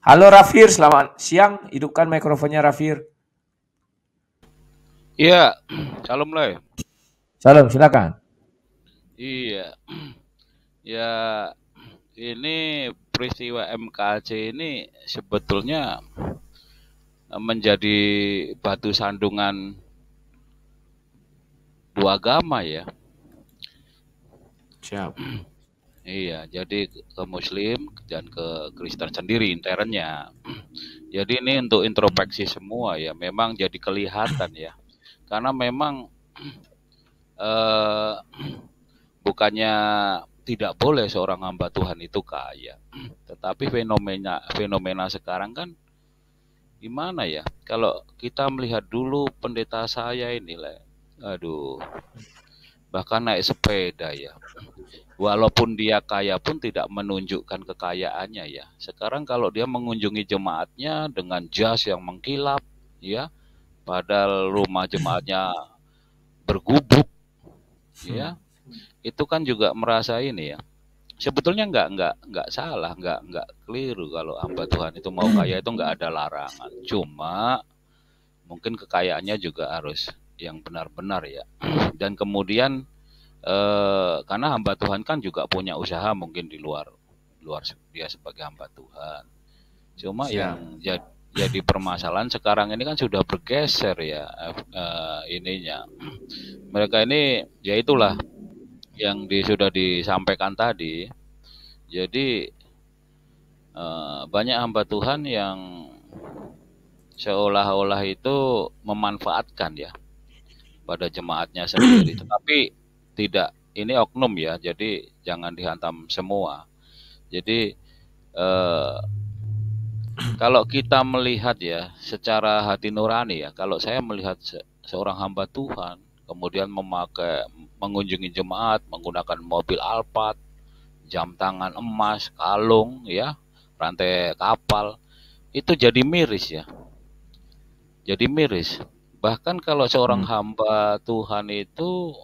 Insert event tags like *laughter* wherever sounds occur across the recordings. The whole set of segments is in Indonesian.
Halo Rafir, selamat siang. Hidupkan mikrofonnya Rafir. Iya, salam Loy. Salam, silakan. Iya. Ya, ini peristiwa MKC ini sebetulnya menjadi batu sandungan dua agama ya. Siap. Iya, jadi ke Muslim dan ke Kristen sendiri internnya. *clears throat* Jadi ini untuk introspeksi semua ya, memang jadi kelihatan ya, karena memang *clears throat* eh, *clears throat* bukannya tidak boleh seorang hamba Tuhan itu kaya, tetapi fenomena fenomena sekarang kan gimana ya? Kalau kita melihat dulu pendeta saya ini, aduh, bahkan naik sepeda ya walaupun dia kaya pun tidak menunjukkan kekayaannya ya. Sekarang kalau dia mengunjungi jemaatnya dengan jas yang mengkilap ya, padahal rumah jemaatnya bergubuk ya. Itu kan juga merasa ini ya. Sebetulnya nggak nggak nggak salah, nggak nggak keliru kalau hamba Tuhan itu mau kaya itu nggak ada larangan. Cuma mungkin kekayaannya juga harus yang benar-benar ya. Dan kemudian Eh, karena hamba Tuhan kan juga punya usaha mungkin di luar luar dia sebagai hamba Tuhan. Cuma ya. yang jadi jadi permasalahan sekarang ini kan sudah bergeser ya eh, eh, ininya. Mereka ini ya itulah yang di, sudah disampaikan tadi. Jadi eh, banyak hamba Tuhan yang seolah-olah itu memanfaatkan ya pada jemaatnya sendiri. Tetapi tidak ini oknum ya, jadi jangan dihantam semua. Jadi eh, kalau kita melihat ya secara hati nurani ya, kalau saya melihat se seorang hamba Tuhan kemudian memakai mengunjungi jemaat menggunakan mobil Alphard, jam tangan emas, kalung ya, rantai kapal itu jadi miris ya. Jadi miris. Bahkan kalau seorang hmm. hamba Tuhan itu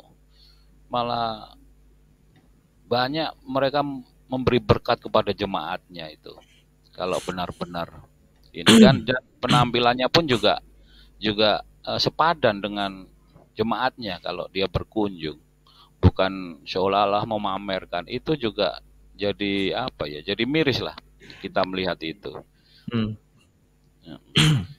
malah banyak mereka memberi berkat kepada jemaatnya itu kalau benar-benar ini kan *clears throat* dan penampilannya pun juga juga uh, sepadan dengan jemaatnya kalau dia berkunjung bukan seolah-olah memamerkan itu juga jadi apa ya jadi miris lah kita melihat itu hmm. ya. *clears throat*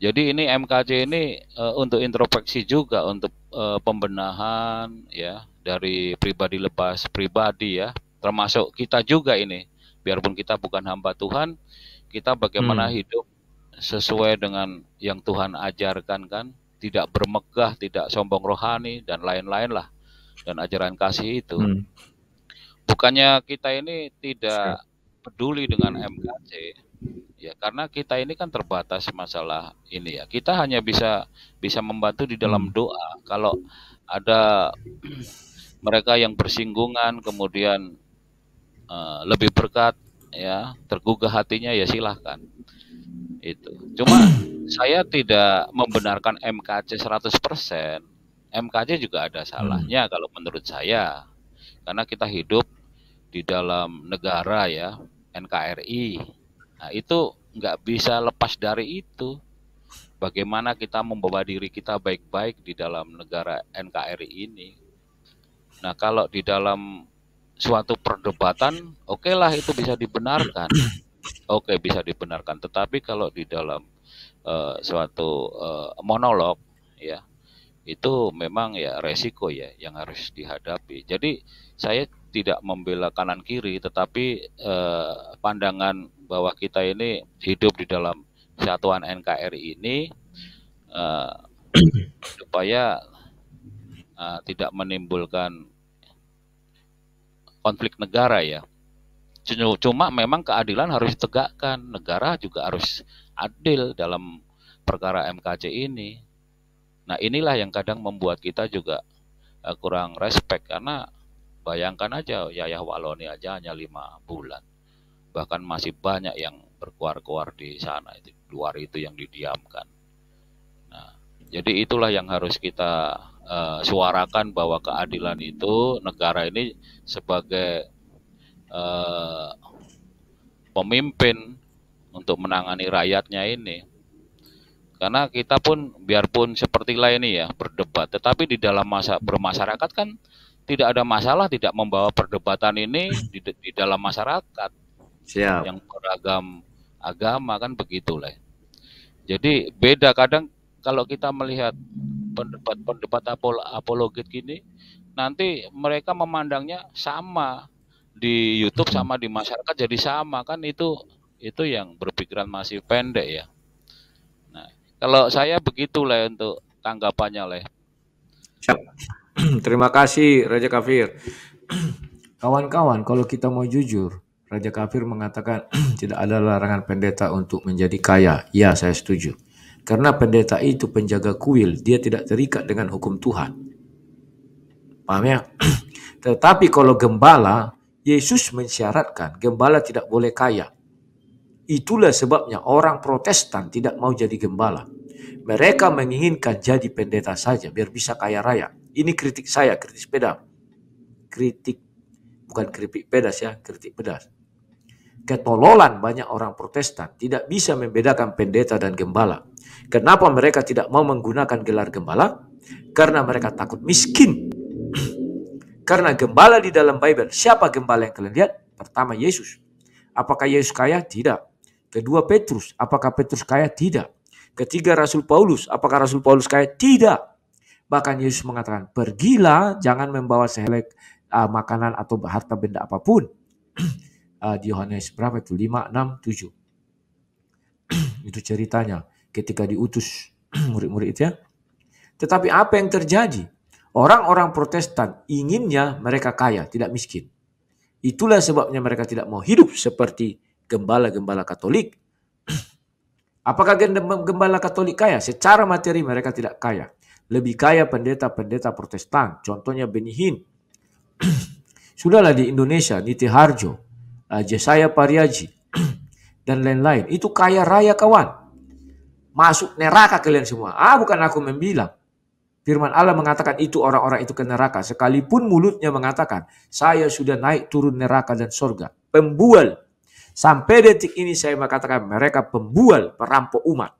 Jadi ini MKC ini uh, untuk introspeksi juga untuk uh, pembenahan ya dari pribadi lepas pribadi ya, termasuk kita juga ini. Biarpun kita bukan hamba Tuhan, kita bagaimana hmm. hidup sesuai dengan yang Tuhan ajarkan kan, tidak bermegah, tidak sombong rohani dan lain-lain lah dan ajaran kasih itu. Hmm. Bukannya kita ini tidak peduli dengan MKC, ya karena kita ini kan terbatas masalah ini ya kita hanya bisa bisa membantu di dalam hmm. doa kalau ada mereka yang bersinggungan kemudian uh, lebih berkat ya tergugah hatinya ya silahkan itu cuma *clears throat* saya tidak membenarkan MKC 100% MKC juga ada salahnya hmm. kalau menurut saya karena kita hidup di dalam negara ya NKRI Nah itu nggak bisa lepas dari itu. Bagaimana kita membawa diri kita baik-baik di dalam negara NKRI ini. Nah kalau di dalam suatu perdebatan, oke okay itu bisa dibenarkan. Oke okay, bisa dibenarkan. Tetapi kalau di dalam uh, suatu uh, monolog, ya itu memang ya resiko ya yang harus dihadapi. Jadi saya tidak membela kanan kiri, tetapi eh, pandangan bahwa kita ini hidup di dalam satuan NKRI ini uh, *clears throat* supaya uh, tidak menimbulkan konflik negara ya. Cuma memang keadilan harus ditegakkan, negara juga harus adil dalam perkara MKC ini. Nah, inilah yang kadang membuat kita juga uh, kurang respect karena bayangkan aja Yayah Waloni aja hanya lima bulan bahkan masih banyak yang berkuar-kuar di sana itu luar itu yang didiamkan. Nah, jadi itulah yang harus kita uh, suarakan bahwa keadilan itu negara ini sebagai uh, pemimpin untuk menangani rakyatnya ini. Karena kita pun biarpun seperti ini ya berdebat, tetapi di dalam masa bermasyarakat kan tidak ada masalah tidak membawa perdebatan ini di, di dalam masyarakat Siap. yang beragam agama kan begitulah. Jadi beda kadang kalau kita melihat pendapat-pendapat apol apologit gini, nanti mereka memandangnya sama di YouTube sama di masyarakat jadi sama kan itu itu yang berpikiran masih pendek ya. Nah, kalau saya begitulah untuk tanggapannya lah. *clears throat* Terima kasih Raja Kafir. *clears throat* Kawan-kawan, kalau kita mau jujur, Raja kafir mengatakan *clears throat* tidak ada larangan pendeta untuk menjadi kaya. Ya, saya setuju. Karena pendeta itu penjaga kuil, dia tidak terikat dengan hukum Tuhan. Paham ya? *clears throat* Tetapi kalau gembala, Yesus mensyaratkan gembala tidak boleh kaya. Itulah sebabnya orang Protestan tidak mau jadi gembala. Mereka menginginkan jadi pendeta saja biar bisa kaya raya. Ini kritik saya, kritik sepeda. Kritik bukan kritik pedas ya, kritik pedas ketololan banyak orang Protestan tidak bisa membedakan pendeta dan gembala. Kenapa mereka tidak mau menggunakan gelar gembala? Karena mereka takut miskin. *clears throat* Karena gembala di dalam Bible, siapa gembala yang kalian lihat? Pertama Yesus. Apakah Yesus kaya? Tidak. Kedua Petrus, apakah Petrus kaya? Tidak. Ketiga Rasul Paulus, apakah Rasul Paulus kaya? Tidak. Bahkan Yesus mengatakan, "Pergilah, jangan membawa sehelai uh, makanan atau harta benda apapun." *clears throat* uh, di Yohanes berapa itu? 5, 6, 7. itu ceritanya ketika diutus *clears throat* murid-muridnya. Tetapi apa yang terjadi? Orang-orang protestan inginnya mereka kaya, tidak miskin. Itulah sebabnya mereka tidak mau hidup seperti gembala-gembala katolik. *clears throat* Apakah gembala katolik kaya? Secara materi mereka tidak kaya lebih kaya pendeta-pendeta Protestan. Contohnya Benihin. *clears throat* Sudahlah di Indonesia, Niti Harjo uh, Jesaya Pariaji, *clears throat* dan lain-lain. Itu kaya raya kawan. Masuk neraka kalian semua. Ah, bukan aku membilang. Firman Allah mengatakan itu orang-orang itu ke neraka. Sekalipun mulutnya mengatakan, saya sudah naik turun neraka dan sorga. Pembual. Sampai detik ini saya mengatakan mereka pembual, perampok umat.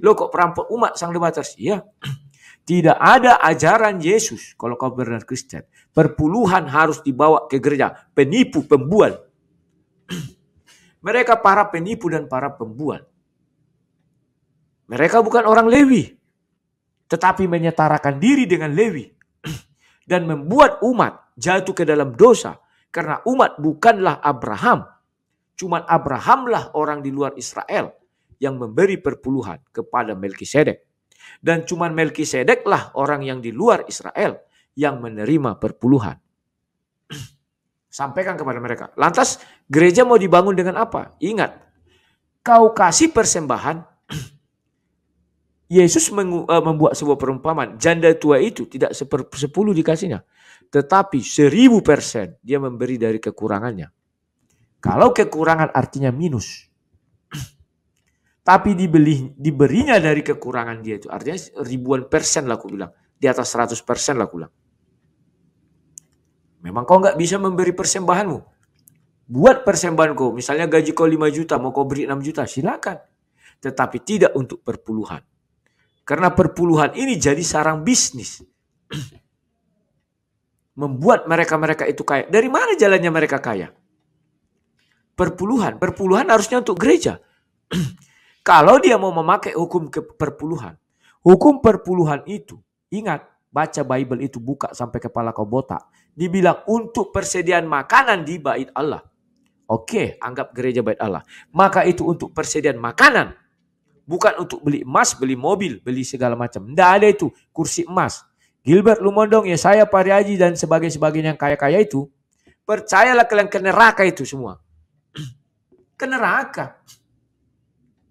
lo kok perampok umat sang debaters? Ya. *clears throat* Tidak ada ajaran Yesus kalau kau benar Kristen. Perpuluhan harus dibawa ke gereja. Penipu, pembual. *clears throat* Mereka para penipu dan para pembuat. Mereka bukan orang Lewi, tetapi menyetarakan diri dengan Lewi *clears throat* dan membuat umat jatuh ke dalam dosa karena umat bukanlah Abraham. Cuma Abrahamlah orang di luar Israel yang memberi perpuluhan kepada Melkisedek. Dan cuman Melkisedeklah orang yang di luar Israel yang menerima perpuluhan. Sampaikan kepada mereka. Lantas gereja mau dibangun dengan apa? Ingat, kau kasih persembahan. *clears throat* Yesus eh, membuat sebuah perumpamaan. Janda tua itu tidak sepuluh dikasihnya. Tetapi seribu persen dia memberi dari kekurangannya. Kalau kekurangan artinya minus. *clears throat* Tapi dibeli, diberinya dari kekurangan dia itu. Artinya ribuan persen lah aku bilang. Di atas seratus persen lah aku bilang. Memang kau nggak bisa memberi persembahanmu. Buat persembahan kau. Misalnya gaji kau 5 juta, mau kau beri 6 juta, silakan. Tetapi tidak untuk perpuluhan. Karena perpuluhan ini jadi sarang bisnis. *clears throat* Membuat mereka-mereka itu kaya. Dari mana jalannya mereka kaya? Perpuluhan. Perpuluhan harusnya untuk gereja. *clears throat* Kalau dia mau memakai hukum ke perpuluhan. Hukum perpuluhan itu, ingat, baca Bible itu buka sampai kepala kau botak dibilang untuk persediaan makanan di bait Allah. Oke, anggap gereja bait Allah. Maka itu untuk persediaan makanan. Bukan untuk beli emas, beli mobil, beli segala macam. Tidak ada itu kursi emas. Gilbert Lumondong, ya saya Pariaji dan sebagainya yang kaya-kaya itu. Percayalah kalian ke neraka itu semua. *clears throat* ke neraka.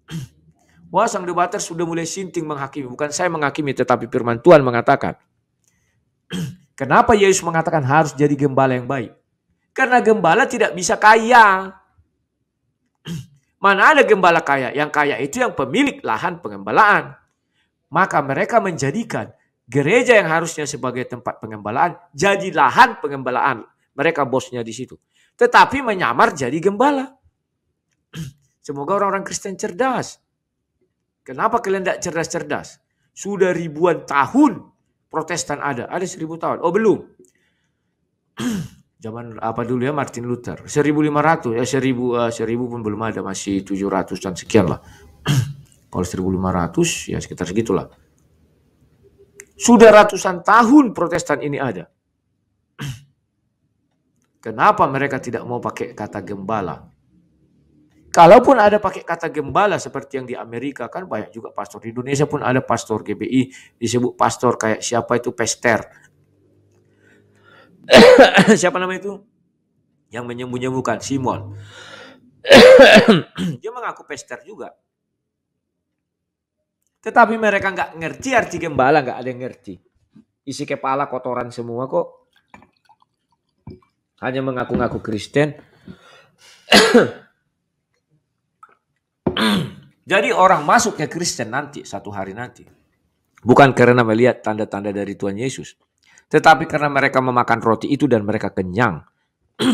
*clears throat* Wah, sang debater sudah mulai sinting menghakimi. Bukan saya menghakimi, tetapi firman Tuhan mengatakan. *clears throat* Kenapa Yesus mengatakan harus jadi gembala yang baik? Karena gembala tidak bisa kaya. *clears throat* Mana ada gembala kaya? Yang kaya itu yang pemilik lahan pengembalaan. Maka mereka menjadikan gereja yang harusnya sebagai tempat pengembalaan jadi lahan pengembalaan. Mereka bosnya di situ. Tetapi menyamar jadi gembala. *clears throat* Semoga orang-orang Kristen cerdas. Kenapa kalian tidak cerdas-cerdas? Sudah ribuan tahun Protestan ada, ada seribu tahun. Oh belum. *clears throat* Zaman apa dulu ya Martin Luther? 1500 ya 1000 uh, 1000 pun belum ada, masih tujuh ratus dan sekian lah. *clears throat* Kalau ratus ya sekitar segitulah. Sudah ratusan tahun Protestan ini ada. *clears throat* Kenapa mereka tidak mau pakai kata gembala? Kalaupun ada pakai kata gembala seperti yang di Amerika kan banyak juga pastor. Di Indonesia pun ada pastor GBI disebut pastor kayak siapa itu pester. *coughs* siapa nama itu? Yang menyembunyikan Simon. *coughs* Dia mengaku pester juga. Tetapi mereka nggak ngerti arti gembala, nggak ada yang ngerti. Isi kepala kotoran semua kok. Hanya mengaku-ngaku Kristen. *coughs* *clears throat* Jadi orang masuk ke Kristen nanti, satu hari nanti. Bukan karena melihat tanda-tanda dari Tuhan Yesus. Tetapi karena mereka memakan roti itu dan mereka kenyang. *clears throat*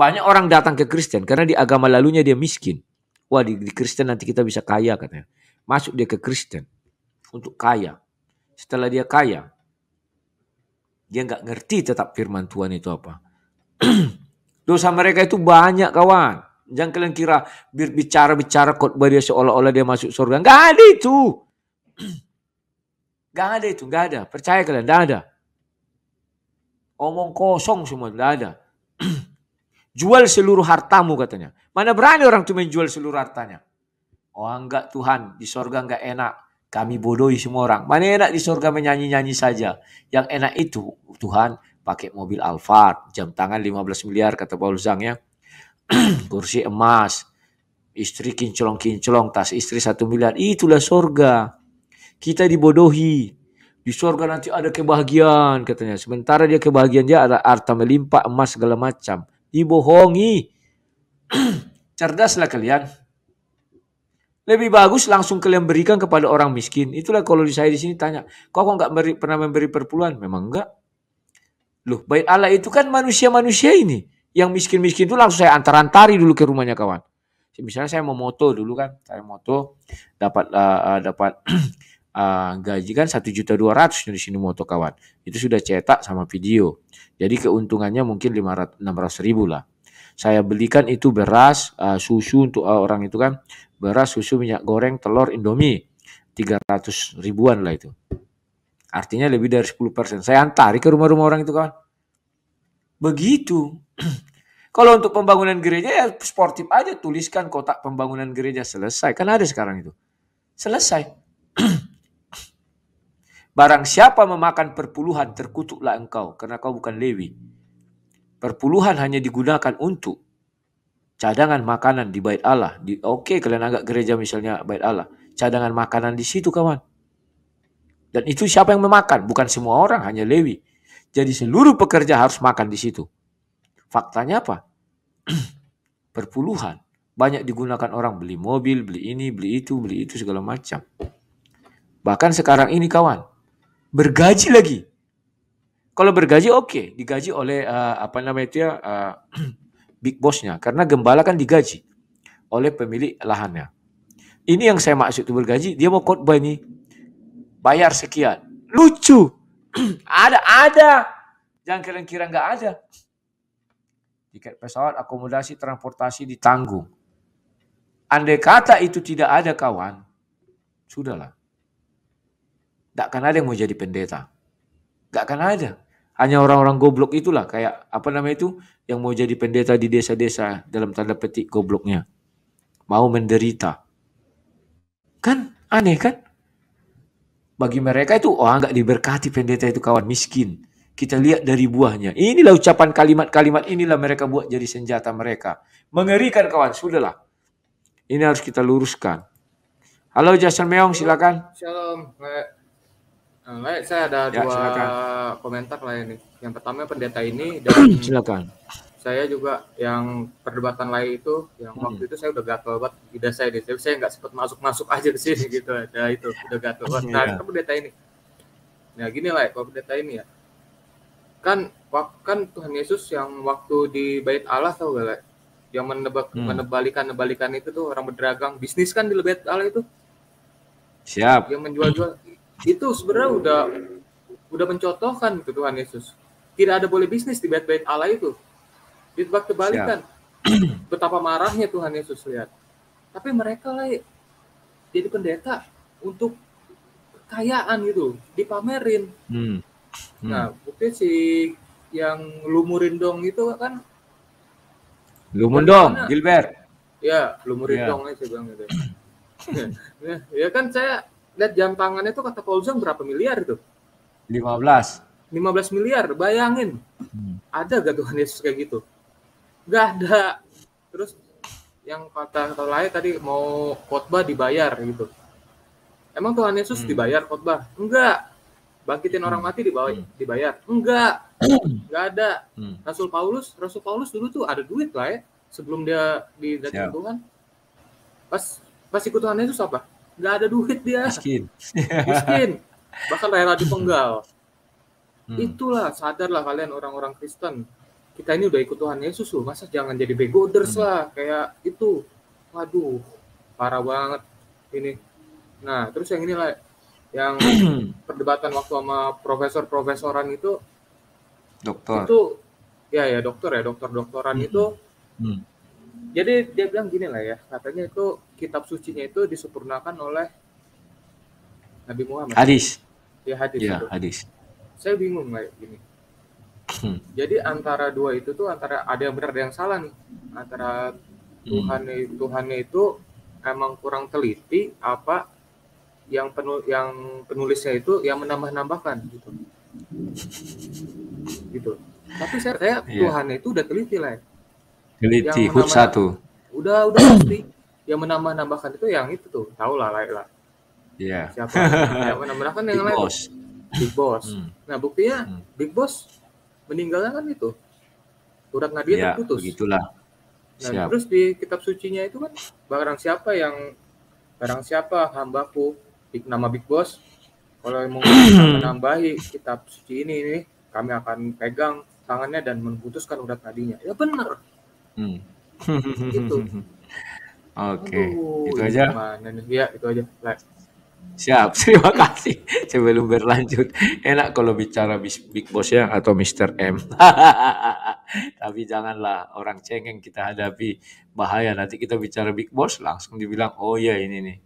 Banyak orang datang ke Kristen karena di agama lalunya dia miskin. Wah di, di Kristen nanti kita bisa kaya katanya. Masuk dia ke Kristen untuk kaya. Setelah dia kaya, dia nggak ngerti tetap firman Tuhan itu apa. *clears throat* Dosa mereka itu banyak kawan. Jangan kalian kira bicara-bicara khotbah dia seolah-olah dia masuk surga. Enggak ada itu. Enggak *clears throat* ada itu, enggak ada. Percaya kalian, enggak ada. Omong kosong semua, enggak ada. *clears throat* jual seluruh hartamu katanya. Mana berani orang itu menjual seluruh hartanya. Oh enggak Tuhan, di surga enggak enak. Kami bodohi semua orang. Mana enak di surga menyanyi-nyanyi saja. Yang enak itu Tuhan pakai mobil Alphard, jam tangan 15 miliar kata Paul Zhang ya. *clears throat* kursi emas, istri kinclong-kinclong, tas istri satu miliar. Itulah sorga. Kita dibodohi. Di sorga nanti ada kebahagiaan katanya. Sementara dia kebahagiaan dia ada harta melimpah, emas segala macam. Dibohongi. *clears throat* Cerdaslah kalian. Lebih bagus langsung kalian berikan kepada orang miskin. Itulah kalau di saya di sini tanya, kok kok nggak pernah memberi perpuluhan? Memang enggak. Loh, baik Allah itu kan manusia-manusia ini yang miskin-miskin itu langsung saya antar-antari dulu ke rumahnya kawan. Misalnya saya mau moto dulu kan, saya moto dapat uh, dapat uh, *clears throat* gaji kan satu juta dua ratus di sini moto kawan. Itu sudah cetak sama video. Jadi keuntungannya mungkin lima ratus enam ratus ribu lah. Saya belikan itu beras, uh, susu untuk uh, orang itu kan, beras, susu, minyak goreng, telur, indomie, tiga ratus ribuan lah itu. Artinya lebih dari 10%. Saya antari ke rumah-rumah orang itu kawan. Begitu *clears throat* Kalau untuk pembangunan gereja ya sportif aja tuliskan kotak pembangunan gereja selesai. Kan ada sekarang itu. Selesai. *clears throat* Barang siapa memakan perpuluhan terkutuklah engkau karena kau bukan Lewi. Perpuluhan hanya digunakan untuk cadangan makanan di bait Allah. Di oke okay, kalian agak gereja misalnya bait Allah. Cadangan makanan di situ kawan. Dan itu siapa yang memakan? Bukan semua orang, hanya Lewi. Jadi seluruh pekerja harus makan di situ. Faktanya apa? Perpuluhan *clears throat* Banyak digunakan orang beli mobil, beli ini, beli itu, beli itu, segala macam. Bahkan sekarang ini kawan, bergaji lagi. Kalau bergaji oke, okay. digaji oleh uh, apa namanya itu ya, uh, *clears throat* big bossnya. Karena gembala kan digaji oleh pemilik lahannya. Ini yang saya maksud itu bergaji, dia mau khotbah ini. Bayar sekian. Lucu. *clears throat* ada, ada. Jangan kira-kira nggak ada. Tiket pesawat, akomodasi, transportasi ditanggung. Andai kata itu tidak ada kawan, sudahlah. Tidak akan ada yang mau jadi pendeta. Tidak akan ada. Hanya orang-orang goblok itulah kayak apa namanya itu yang mau jadi pendeta di desa-desa dalam tanda petik gobloknya. Mau menderita. Kan aneh kan? Bagi mereka itu oh nggak diberkati pendeta itu kawan miskin kita lihat dari buahnya. Inilah ucapan kalimat-kalimat inilah mereka buat jadi senjata mereka. Mengerikan kawan, sudahlah. Ini harus kita luruskan. Halo Jason Meong, silakan. Shalom, Baik, nah, saya ada ya, dua silakan. komentar lain Yang pertama pendeta ini dan *clears throat* silakan. Saya juga yang perdebatan lain itu, yang hmm. waktu itu saya udah gatel banget tidak saya deh. saya nggak sempat masuk-masuk aja ke sini gitu. Ada itu udah gatel banget. Iya. Nah, ya. pendeta ini. Nah, gini lah, kalau pendeta ini ya kan kan Tuhan Yesus yang waktu di bait Allah tau gak lah yang menebak hmm. menebalikan nebalikan itu tuh orang berdagang bisnis kan di bait Allah itu siap yang menjual-jual itu sebenarnya udah udah mencotohkan ke Tuhan Yesus tidak ada boleh bisnis di bait-bait Allah itu ditebak kebalikan siap. *clears throat* betapa marahnya Tuhan Yesus lihat tapi mereka lah jadi pendeta untuk kekayaan gitu dipamerin hmm Hmm. Nah, bukti si yang lumurin dong itu kan Lumun dong, Gilbert. Ya, lumurin yeah. dong aja bang gitu. ya, ya kan saya lihat jam tangannya itu kata Kolzang berapa miliar itu? 15. 15 miliar, bayangin. Hmm. Ada gak Tuhan Yesus kayak gitu? Gak ada. Terus yang kata lain tadi mau khotbah dibayar gitu. Emang Tuhan Yesus hmm. dibayar khotbah? Enggak bangkitin hmm. orang mati dibawa hmm. dibayar enggak hmm. enggak ada hmm. Rasul Paulus Rasul Paulus dulu tuh ada duit lah ya sebelum dia di yeah. Tuhan pas pas ikut Tuhan Yesus apa enggak ada duit dia miskin miskin bahkan rela dipenggal hmm. itulah sadarlah kalian orang-orang Kristen kita ini udah ikut Tuhan Yesus loh masa jangan jadi begoders hmm. lah kayak itu waduh parah banget ini nah terus yang ini lah yang *clears throat* perdebatan waktu sama profesor-profesoran itu dokter itu ya ya dokter ya dokter-doktoran hmm. itu hmm. jadi dia bilang gini lah ya katanya itu kitab suci nya itu disempurnakan oleh Nabi Muhammad hadis ya hadis ya hadis saya bingung lah gini hmm. jadi antara dua itu tuh antara ada yang benar ada yang salah nih antara Tuhan hmm. Tuhannya itu emang kurang teliti apa yang penul yang penulisnya itu yang menambah-nambahkan gitu. gitu. Tapi saya, saya yeah. Tuhan itu udah teliti lah. Teliti hut satu. Udah udah pasti yang menambah-nambahkan itu yang itu tuh, tahu lah lain lah. Iya. Siapa? yang menambah-nambahkan *laughs* yang lain. Boss. Big Boss. Hmm. Nah, buktinya hmm. Big Boss meninggalnya kan itu. Urat nadi ya, terputus. begitulah. Nah, Siap. terus di kitab sucinya itu kan barang siapa yang barang siapa hambaku big nama big boss kalau mau *clears throat* menambahi kitab suci ini ini kami akan pegang tangannya dan memutuskan urat tadinya. ya benar hmm. Gitu. *laughs* oke itu aja ya itu aja Let. Siap, *laughs* terima kasih. Sebelum berlanjut, enak kalau bicara Big Boss ya atau Mr. M. *laughs* Tapi janganlah orang cengeng kita hadapi bahaya. Nanti kita bicara Big Boss langsung dibilang, oh ya ini nih